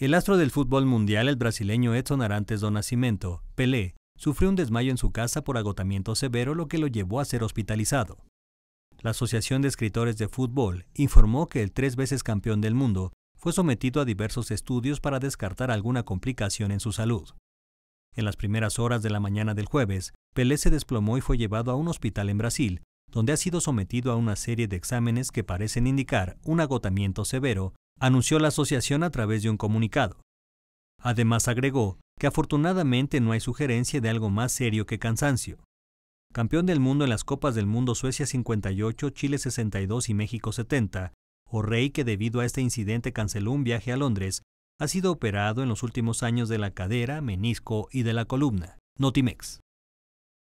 El astro del fútbol mundial, el brasileño Edson Arantes do Nascimento, Pelé, sufrió un desmayo en su casa por agotamiento severo, lo que lo llevó a ser hospitalizado. La Asociación de Escritores de Fútbol informó que el tres veces campeón del mundo fue sometido a diversos estudios para descartar alguna complicación en su salud. En las primeras horas de la mañana del jueves, Pelé se desplomó y fue llevado a un hospital en Brasil, donde ha sido sometido a una serie de exámenes que parecen indicar un agotamiento severo anunció la asociación a través de un comunicado. Además agregó que afortunadamente no hay sugerencia de algo más serio que cansancio. Campeón del mundo en las Copas del Mundo Suecia 58, Chile 62 y México 70, rey que debido a este incidente canceló un viaje a Londres, ha sido operado en los últimos años de la cadera, menisco y de la columna. Notimex.